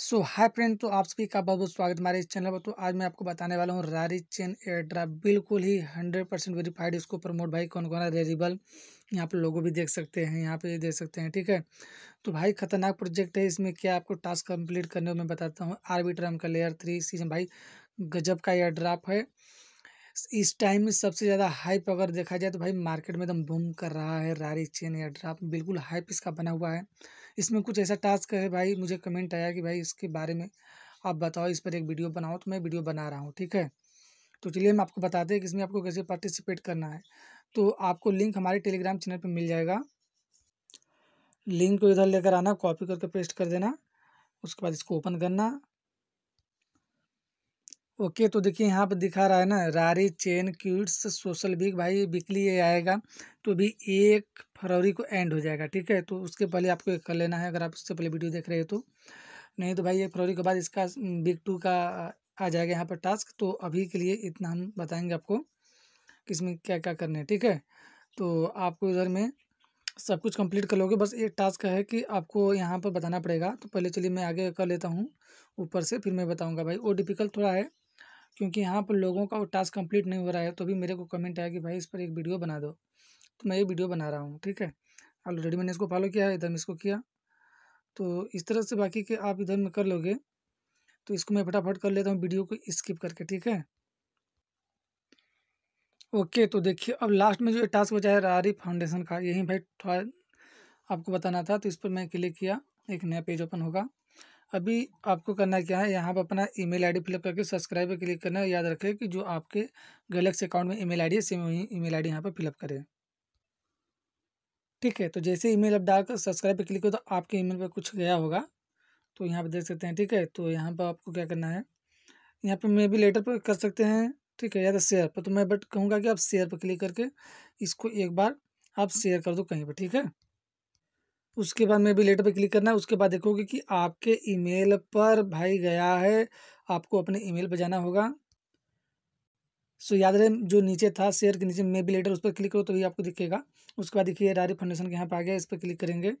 सो hi friend तो आप सभी का बहुत बहुत स्वागत हमारे इस चैनल पर तो आज मैं आपको बताने वाला हूँ रारी चेन एयर ड्राफ बिल्कुल ही हंड्रेड परसेंट वेरीफाइड इसको प्रमोट भाई कौन कौन है रेरिबल यहाँ पर लोगों भी देख सकते हैं यहाँ पे देख सकते हैं ठीक है तो भाई खतरनाक प्रोजेक्ट है इसमें क्या आपको टास्क कंप्लीट करने में बताता हूँ आर्बिट्रम का लेयर थ्री सीजन भाई गजब का एयर ड्राफ है इस टाइम में सबसे ज़्यादा हाइप अगर देखा जाए तो भाई मार्केट में एकदम बूम कर रहा है रारी चेन एयर ड्राप बिल्कुल हाइप इसका बना हुआ है इसमें कुछ ऐसा टास्क है भाई मुझे कमेंट आया कि भाई इसके बारे में आप बताओ इस पर एक वीडियो बनाओ तो मैं वीडियो बना रहा हूँ ठीक है तो चलिए हम आपको बताते हैं कि इसमें आपको कैसे पार्टिसिपेट करना है तो आपको लिंक हमारे टेलीग्राम चैनल पर मिल जाएगा लिंक को इधर लेकर आना कॉपी करके पेस्ट कर देना उसके बाद इसको ओपन करना ओके तो देखिए यहाँ पर दिखा रहा है ना Rari chain quests social week भाई वीकली ये आएगा तो भी एक फरवरी को एंड हो जाएगा ठीक है तो उसके पहले आपको एक कर लेना है अगर आप उससे पहले वीडियो देख रहे हो तो नहीं तो भाई एक फरवरी के बाद इसका वीक टू का आ जाएगा यहाँ पर टास्क तो अभी के लिए इतना हम बताएंगे आपको कि इसमें क्या क्या करना है ठीक है तो आपको इधर में सब कुछ कंप्लीट कर लोगे बस एक टास्क है कि आपको यहाँ पर बताना पड़ेगा तो पहले चलिए मैं आगे कर लेता हूँ ऊपर से फिर मैं बताऊँगा भाई वो डिफ़िकल्ट थोड़ा है क्योंकि यहाँ पर लोगों का वो टास्क कंप्लीट नहीं हो रहा है तो भी मेरे को कमेंट आया कि भाई इस पर एक वीडियो बना दो तो मैं ये वीडियो बना रहा हूँ ठीक है ऑलरेडी मैंने इसको फॉलो किया है इधर में इसको किया तो इस तरह से बाकी के आप इधर में कर लोगे तो इसको मैं फटाफट कर लेता हूँ वीडियो को स्किप करके ठीक है ओके तो देखिए अब लास्ट में जो टास्क बचा है रारी फाउंडेशन का यही भाई थोड़ा आपको बताना था तो इस पर मैं क्लिक किया एक नया पेज ओपन होगा अभी आपको करना क्या है यहाँ पर अपना ईमेल आईडी फिलअप करके सब्सक्राइब पर क्लिक करना है याद रखें कि जो आपके गैलेक्सी अकाउंट में ईमेल आईडी है सेम वही ईमेल आईडी यहाँ पर फिलअप करें ठीक है तो जैसे ईमेल आप डालकर सब्सक्राइब पर क्लिक करो तो आपके ईमेल पर कुछ गया होगा तो यहाँ पर देख सकते हैं ठीक है तो यहाँ पर आपको क्या करना है यहाँ पर मे भी लेटर पर कर सकते हैं ठीक है या तो शेयर पर तो मैं बट कहूँगा कि आप शेयर पर क्लिक करके इसको एक बार आप शेयर कर दो कहीं पर ठीक है उसके बाद में भी लेटर पर क्लिक करना है उसके बाद देखोगे कि आपके ईमेल पर भाई गया है आपको अपने ईमेल पर जाना होगा सो याद रहे जो नीचे था शेयर के नीचे मे भी लेटर उस पर क्लिक करो तो भी आपको दिखेगा उसके बाद देखिए डायरी फाउंडेशन के यहाँ पर आ गया इस पर क्लिक करेंगे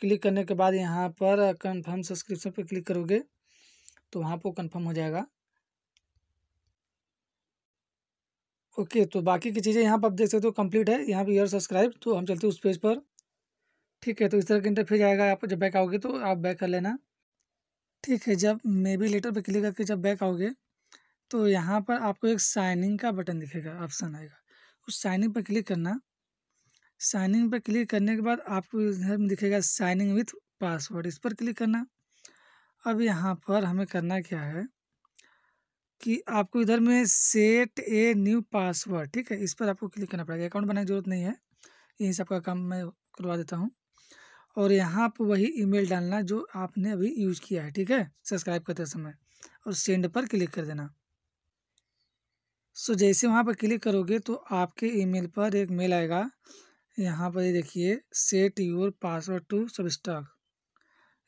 क्लिक करने के बाद यहाँ पर कन्फर्म सब्सक्रिप्शन पर क्लिक करोगे तो वहाँ पर कन्फर्म हो जाएगा ओके तो बाकी की चीज़ें यहाँ पर आप देख सकते हो कंप्लीट है यहाँ पर यर सब्सक्राइब तो हम चलते हैं उस पेज पर ठीक है तो इस तरह का इंटरफेस आएगा आप जब बैक आओगे तो आप बैक कर लेना ठीक है जब मे बी लेटर पर क्लिक करके जब बैक आओगे तो यहाँ पर आपको एक साइनिंग का बटन दिखेगा ऑप्शन आएगा उस साइनिंग पर क्लिक करना साइनिंग पर क्लिक करने के बाद आपको इधर दिखेगा साइनिंग विथ पासवर्ड इस पर क्लिक करना अब यहाँ पर हमें करना क्या है कि आपको इधर में सेट ए न्यू पासवर्ड ठीक है इस पर आपको क्लिक करना पड़ेगा अकाउंट बनाने की जरूरत नहीं है यहीं से आपका काम मैं करवा देता हूँ और यहाँ पर वही ईमेल डालना जो आपने अभी यूज़ किया है ठीक है सब्सक्राइब करते समय और सेंड पर क्लिक कर देना सो so, जैसे वहाँ पर क्लिक करोगे तो आपके ईमेल पर एक मेल आएगा यहाँ पर ये देखिए set your password to Substack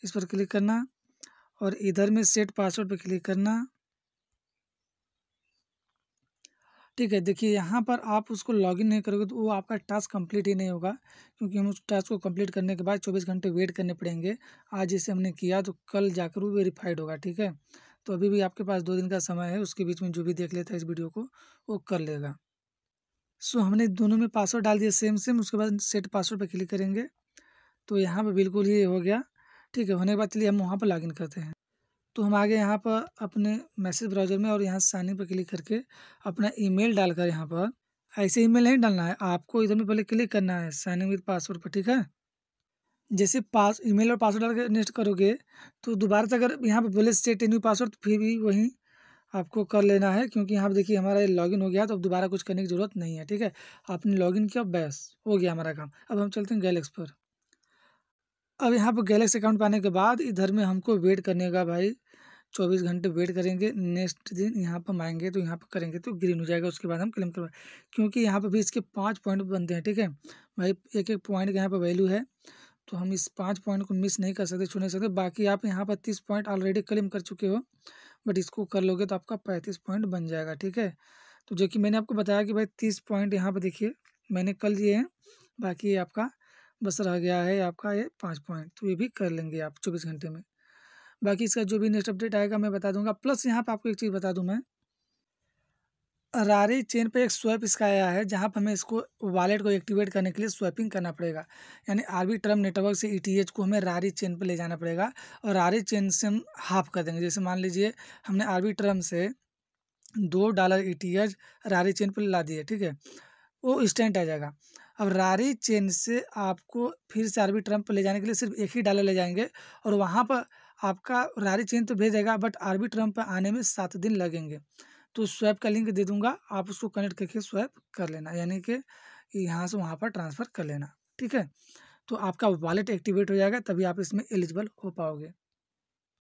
इस पर क्लिक करना और इधर में सेट पासवर्ड पर क्लिक करना ठीक है देखिए यहाँ पर आप उसको लॉगिन नहीं करोगे तो वो आपका टास्क कंप्लीट ही नहीं होगा क्योंकि हम उस टास्क को कंप्लीट करने के बाद चौबीस घंटे वेट करने पड़ेंगे आज इसे हमने किया तो कल जाकर वो वेरीफाइड होगा ठीक है तो अभी भी आपके पास दो दिन का समय है उसके बीच में जो भी देख लेता है इस वीडियो को वो कर लेगा सो हमने दोनों में पासवर्ड डाल दिया सेम सेम उसके बाद सेट पासवर्ड पर क्लिक करेंगे तो यहाँ पर बिल्कुल ये हो गया ठीक है होने के बाद चलिए हम वहाँ पर लॉगिन करते हैं तो हम आगे यहाँ पर अपने मैसेज ब्राउज़र में और यहाँ साइन इन पर क्लिक करके अपना ईमेल डालकर यहाँ पर ऐसे ईमेल नहीं डालना है आपको इधर में पहले क्लिक करना है साइन इन विद पासवर्ड पर ठीक है जैसे पास ईमेल और पासवर्ड डाल के नेक्स्ट करोगे तो दोबारा से अगर यहाँ पर बोले सेट एन्यू पासवर्ड तो फिर भी वहीं आपको कर लेना है क्योंकि यहाँ पर देखिए हमारा लॉगिन हो गया तो अब दोबारा कुछ करने की ज़रूरत नहीं है ठीक है आपने लॉगिन किया बस हो गया हमारा काम अब हम चलते हैं गैलेक्स पर अब यहाँ पर गैलेक्स अकाउंट पाने के बाद इधर में हमको वेट करने का भाई चौबीस घंटे वेट करेंगे नेक्स्ट दिन यहाँ पर हम आएंगे तो यहाँ पर करेंगे तो ग्रीन हो जाएगा उसके बाद हम क्लेम करवाए क्योंकि यहाँ पर भी इसके पाँच पॉइंट बनते हैं ठीक है भाई एक एक पॉइंट का यहाँ पर वैल्यू है तो हम इस पाँच पॉइंट को मिस नहीं कर सकते छू नहीं सकते बाकी आप यहाँ पर तीस पॉइंट ऑलरेडी क्लेम कर चुके हो बट इसको कर लोगे तो आपका पैंतीस पॉइंट बन जाएगा ठीक है तो जो कि मैंने आपको बताया कि भाई तीस पॉइंट यहाँ पर देखिए मैंने कर लिए हैं बाकी आपका बस रह गया है आपका ये पाँच पॉइंट तो ये भी कर लेंगे आप चौबीस घंटे में बाकी इसका जो भी नेक्स्ट अपडेट आएगा मैं बता दूंगा प्लस यहाँ पर आपको एक चीज़ बता दूँ मैं रारी चेन पे एक स्वैप इसका आया है जहाँ पर हमें इसको वॉलेट को एक्टिवेट करने के लिए स्वैपिंग करना पड़ेगा यानी आरबी ट्रम नेटवर्क से ईटीएच e को हमें रारी चेन पर ले जाना पड़ेगा और रारी चेन से हम हाफ कर देंगे जैसे मान लीजिए हमने आरबी ट्रम से दो डॉलर ईटीएच रारी चेन पर ला दिए ठीक है वो इंस्टेंट आ जाएगा अब रारी चेन से आपको फिर से आरबी ट्रम पर ले जाने के लिए सिर्फ एक ही डॉलर ले जाएंगे और वहाँ पर आपका रारी चेन तो भेजेगा बट आरबी ट्रम्प पर आने में सात दिन लगेंगे तो स्वैप का लिंक दे दूंगा आप उसको कनेक्ट करके स्वैप कर लेना यानी कि यहाँ से वहाँ पर ट्रांसफ़र कर लेना ठीक है तो आपका वॉलेट एक्टिवेट हो जाएगा तभी आप इसमें एलिजिबल हो पाओगे